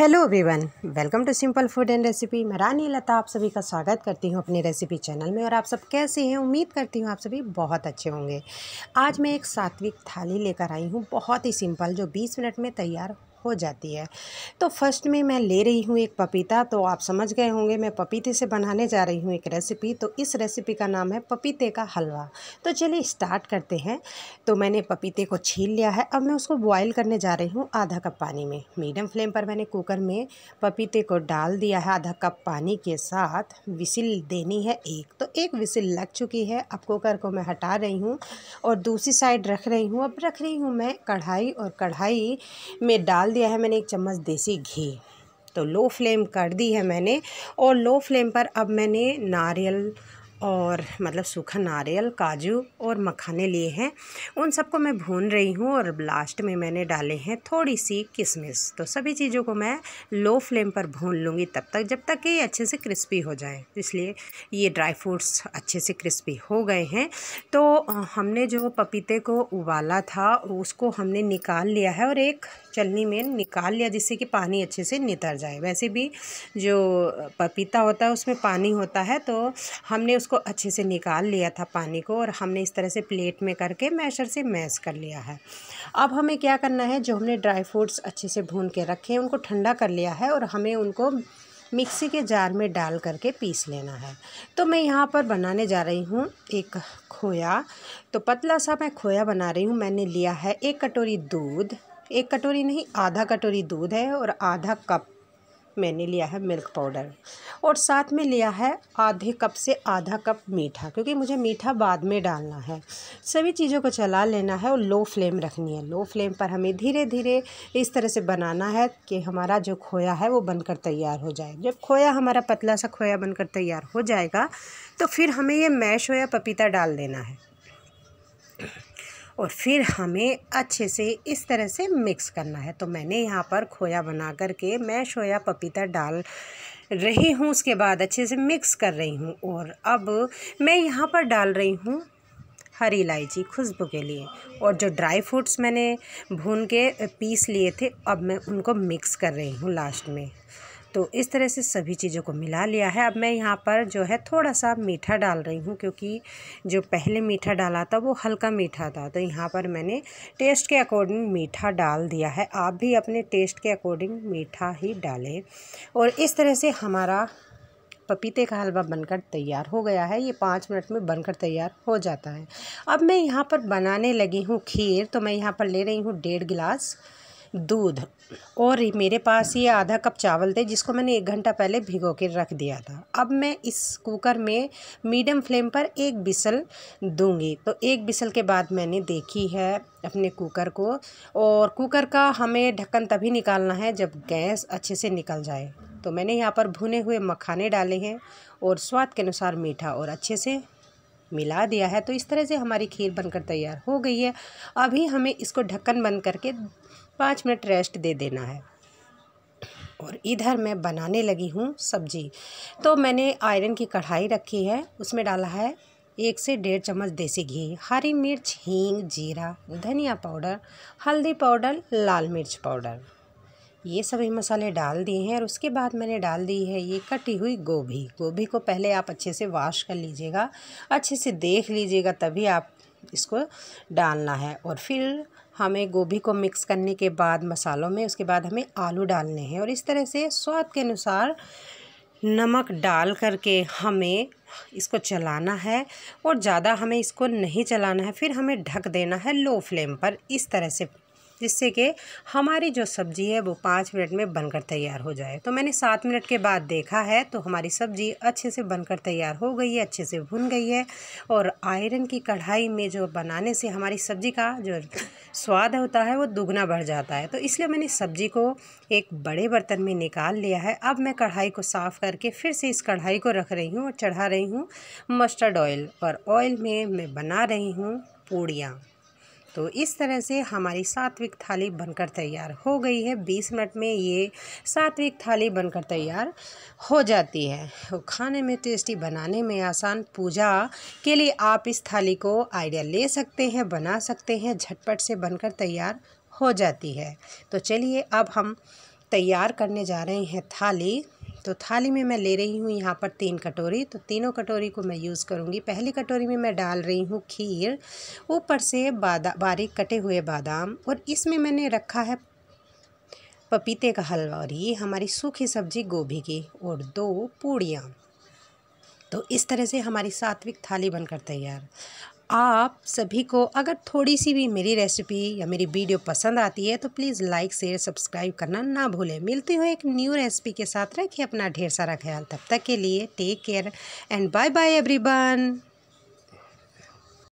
hello everyone welcome to Simple Food and Recipe मैं रानी लता आप सभी का स्वागत करती हूँ अपने रेसिपी चैनल में और आप सब कैसे हैं उम्मीद करती हूँ आप सभी बहुत अच्छे होंगे आज मैं एक सात्विक थाली लेकर आई हूँ बहुत ही सिंपल जो 20 मिनट में तैयार हो जाती है तो फर्स्ट में मैं ले रही हूँ एक पपीता तो आप समझ गए होंगे मैं पपीते से बनाने जा रही हूँ एक रेसिपी तो इस रेसिपी का नाम है पपीते का हलवा तो चलिए स्टार्ट करते हैं तो मैंने पपीते को छील लिया है अब मैं उसको बॉयल करने जा रही हूँ आधा कप पानी में मीडियम फ्लेम पर मैंने कुकर में पपीते को डाल दिया है आधा कप पानी के साथ विसिल देनी है एक तो एक विसिल लग चुकी है अब कुकर को मैं हटा रही हूँ और दूसरी साइड रख रही हूँ अब रख रही हूँ मैं कढ़ाई और कढ़ाई में डाल डाल दिया है मैंने एक चम्मच देसी घी तो लो फ्लेम कर दी है मैंने और लो फ्लेम पर अब मैंने नारियल और मतलब सूखा नारियल काजू और मखाने लिए हैं उन सबको मैं भून रही हूँ और लास्ट में मैंने डाले हैं थोड़ी सी किशमिश तो सभी चीज़ों को मैं लो फ्लेम पर भून लूँगी तब तक जब तक कि ये अच्छे से क्रिस्पी हो जाए इसलिए ये ड्राई फ्रूट्स अच्छे से क्रिस्पी हो गए हैं तो हमने जो पपीते को उबाला था उसको हमने निकाल लिया है और एक चलनी में निकाल लिया जिससे कि पानी अच्छे से नितर जाए वैसे भी जो पपीता होता है उसमें पानी होता है तो हमने उसको उसको अच्छे से निकाल लिया था पानी को और हमने इस तरह से प्लेट में करके मैशर से मैश कर लिया है अब हमें क्या करना है जो हमने ड्राई फ्रूट्स अच्छे से भून के रखे हैं उनको ठंडा कर लिया है और हमें उनको मिक्सी के जार में डाल करके पीस लेना है तो मैं यहाँ पर बनाने जा रही हूँ एक खोया तो पतला सा मैं खोया बना रही हूँ मैंने लिया है एक कटोरी दूध एक कटोरी नहीं आधा कटोरी दूध है और आधा कप मैंने लिया है मिल्क पाउडर और साथ में लिया है आधे कप से आधा कप मीठा क्योंकि मुझे मीठा बाद में डालना है सभी चीज़ों को चला लेना है और लो फ्लेम रखनी है लो फ्लेम पर हमें धीरे धीरे इस तरह से बनाना है कि हमारा जो खोया है वो बनकर तैयार हो जाए जब खोया हमारा पतला सा खोया बनकर तैयार हो जाएगा तो फिर हमें ये मैश होया पपीता डाल देना है और फिर हमें अच्छे से इस तरह से मिक्स करना है तो मैंने यहाँ पर खोया बना कर के मैं सोया पपीता डाल रही हूँ उसके बाद अच्छे से मिक्स कर रही हूँ और अब मैं यहाँ पर डाल रही हूँ हरी इलायची खुशबू के लिए और जो ड्राई फ्रूट्स मैंने भून के पीस लिए थे अब मैं उनको मिक्स कर रही हूँ लास्ट में तो इस तरह से सभी चीज़ों को मिला लिया है अब मैं यहाँ पर जो है थोड़ा सा मीठा डाल रही हूँ क्योंकि जो पहले मीठा डाला था वो हल्का मीठा था तो यहाँ पर मैंने टेस्ट के अकॉर्डिंग मीठा डाल दिया है आप भी अपने टेस्ट के अकॉर्डिंग मीठा ही डालें और इस तरह से हमारा पपीते का हलवा बनकर तैयार हो गया है ये पाँच मिनट में बनकर तैयार हो जाता है अब मैं यहाँ पर बनाने लगी हूँ खीर तो मैं यहाँ पर ले रही हूँ डेढ़ गिलास दूध और मेरे पास ये आधा कप चावल थे जिसको मैंने एक घंटा पहले भिगो के रख दिया था अब मैं इस कुकर में मीडियम फ्लेम पर एक बिसल दूंगी तो एक बिसल के बाद मैंने देखी है अपने कुकर को और कुकर का हमें ढक्कन तभी निकालना है जब गैस अच्छे से निकल जाए तो मैंने यहाँ पर भुने हुए मखाने डाले हैं और स्वाद के अनुसार मीठा और अच्छे से मिला दिया है तो इस तरह से हमारी खीर बनकर तैयार हो गई है अभी हमें इसको ढक्कन बंद करके पाँच मिनट रेस्ट दे देना है और इधर मैं बनाने लगी हूँ सब्जी तो मैंने आयरन की कढ़ाई रखी है उसमें डाला है एक से डेढ़ चम्मच देसी घी हरी मिर्च हींग जीरा धनिया पाउडर हल्दी पाउडर लाल मिर्च पाउडर ये सभी मसाले डाल दिए हैं और उसके बाद मैंने डाल दी है ये कटी हुई गोभी गोभी को पहले आप अच्छे से वाश कर लीजिएगा अच्छे से देख लीजिएगा तभी आप इसको डालना है और फिर हमें गोभी को मिक्स करने के बाद मसालों में उसके बाद हमें आलू डालने हैं और इस तरह से स्वाद के अनुसार नमक डाल करके हमें इसको चलाना है और ज़्यादा हमें इसको नहीं चलाना है फिर हमें ढक देना है लो फ्लेम पर इस तरह से जिससे कि हमारी जो सब्ज़ी है वो पाँच मिनट में बनकर तैयार हो जाए तो मैंने सात मिनट के बाद देखा है तो हमारी सब्ज़ी अच्छे से बनकर तैयार हो गई है अच्छे से भुन गई है और आयरन की कढ़ाई में जो बनाने से हमारी सब्ज़ी का जो स्वाद होता है वो दुगना बढ़ जाता है तो इसलिए मैंने सब्ज़ी को एक बड़े बर्तन में निकाल लिया है अब मैं कढ़ाई को साफ़ करके फिर से इस कढ़ाई को रख रही हूँ और चढ़ा रही हूँ मस्टर्ड ऑयल और ऑयल में मैं बना रही हूँ पूड़ियाँ तो इस तरह से हमारी सात्विक थाली बनकर तैयार हो गई है बीस मिनट में ये सात्विक थाली बनकर तैयार हो जाती है खाने में टेस्टी बनाने में आसान पूजा के लिए आप इस थाली को आइडिया ले सकते हैं बना सकते हैं झटपट से बनकर तैयार हो जाती है तो चलिए अब हम तैयार करने जा रहे हैं थाली तो थाली में मैं ले रही हूँ यहाँ पर तीन कटोरी तो तीनों कटोरी को मैं यूज़ करूँगी पहली कटोरी में मैं डाल रही हूँ खीर ऊपर से बादा बारीक कटे हुए बादाम और इसमें मैंने रखा है पपीते का हलवा और ये हमारी सूखी सब्जी गोभी की और दो पूड़ियाँ तो इस तरह से हमारी सात्विक थाली बनकर तैयार आप सभी को अगर थोड़ी सी भी मेरी रेसिपी या मेरी वीडियो पसंद आती है तो प्लीज़ लाइक शेयर सब्सक्राइब करना ना भूलें मिलती हूँ एक न्यू रेसिपी के साथ रखिए अपना ढेर सारा ख्याल तब तक के लिए take care and bye bye everyone